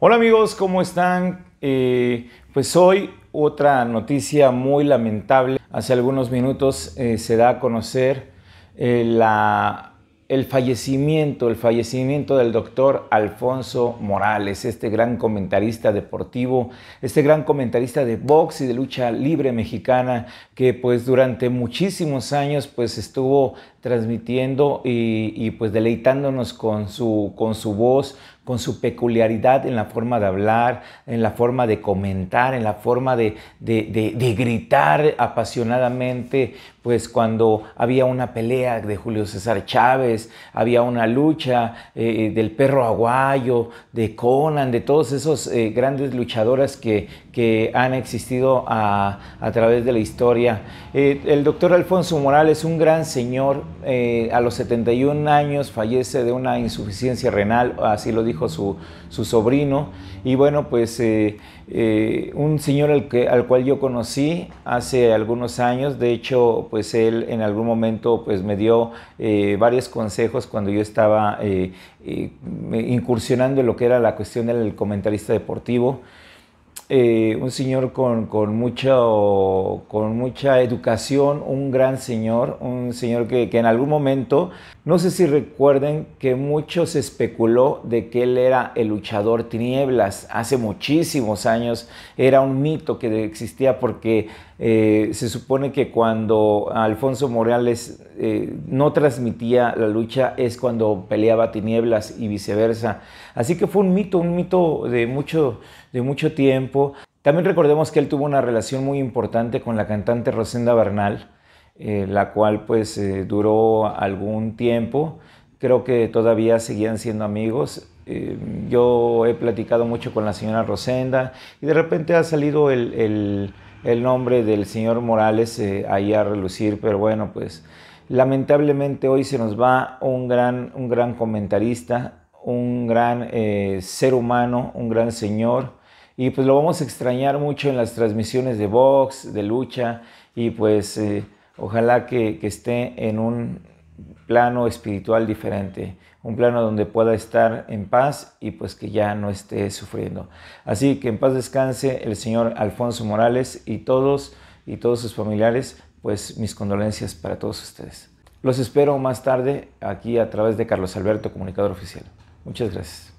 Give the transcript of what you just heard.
Hola amigos, ¿cómo están? Eh, pues hoy otra noticia muy lamentable. Hace algunos minutos eh, se da a conocer eh, la, el fallecimiento, el fallecimiento del doctor Alfonso Morales, este gran comentarista deportivo, este gran comentarista de box y de lucha libre mexicana que pues durante muchísimos años pues estuvo transmitiendo y, y pues deleitándonos con su, con su voz, con su peculiaridad en la forma de hablar, en la forma de comentar, en la forma de, gritar apasionadamente, pues cuando había una pelea de Julio César Chávez, había una lucha eh, del perro aguayo, de Conan, de todos esos eh, grandes luchadores que, han existido a, través de la historia. Eh, el doctor Alfonso Morales, un gran señor, a los 71 años fallece de una insuficiencia renal, así lo dijo su, sobrino. Y bueno, pues eh, eh, un señor al, cual yo conocí hace algunos años, de hecho, pues él en algún momento pues me dio eh, varios consejos cuando yo estaba incursionando en lo que era la cuestión del comentarista deportivo. Eh, un señor con, con mucha educación, un gran señor, un señor que, en algún momento, no sé si recuerden que mucho se especuló de que él era el luchador tinieblas, hace muchísimos años era un mito que existía porque eh, se supone que cuando Alfonso Morales eh, no transmitía la lucha es cuando peleaba tinieblas y viceversa. Así que fue un mito, un mito de mucho, de mucho tiempo. También recordemos que él tuvo una relación muy importante con la cantante Rosenda Bernal, eh, la cual pues eh, duró algún tiempo. Creo que todavía seguían siendo amigos. yo he platicado mucho con la señora Rosenda y de repente ha salido el, el nombre del señor Morales ahí a relucir, pero bueno, pues Lamentablemente hoy se nos va un gran, un gran comentarista, un gran eh, ser humano, un gran señor. Y pues lo vamos a extrañar mucho en las transmisiones de box, de lucha. Y pues eh, ojalá que, que esté en un plano espiritual diferente, un plano donde pueda estar en paz y pues que ya no esté sufriendo. Así que en paz descanse el señor Alfonso Morales y todos y todos sus familiares, pues mis condolencias para todos ustedes. Los espero más tarde aquí a través de Carlos Alberto, comunicador oficial. Muchas gracias.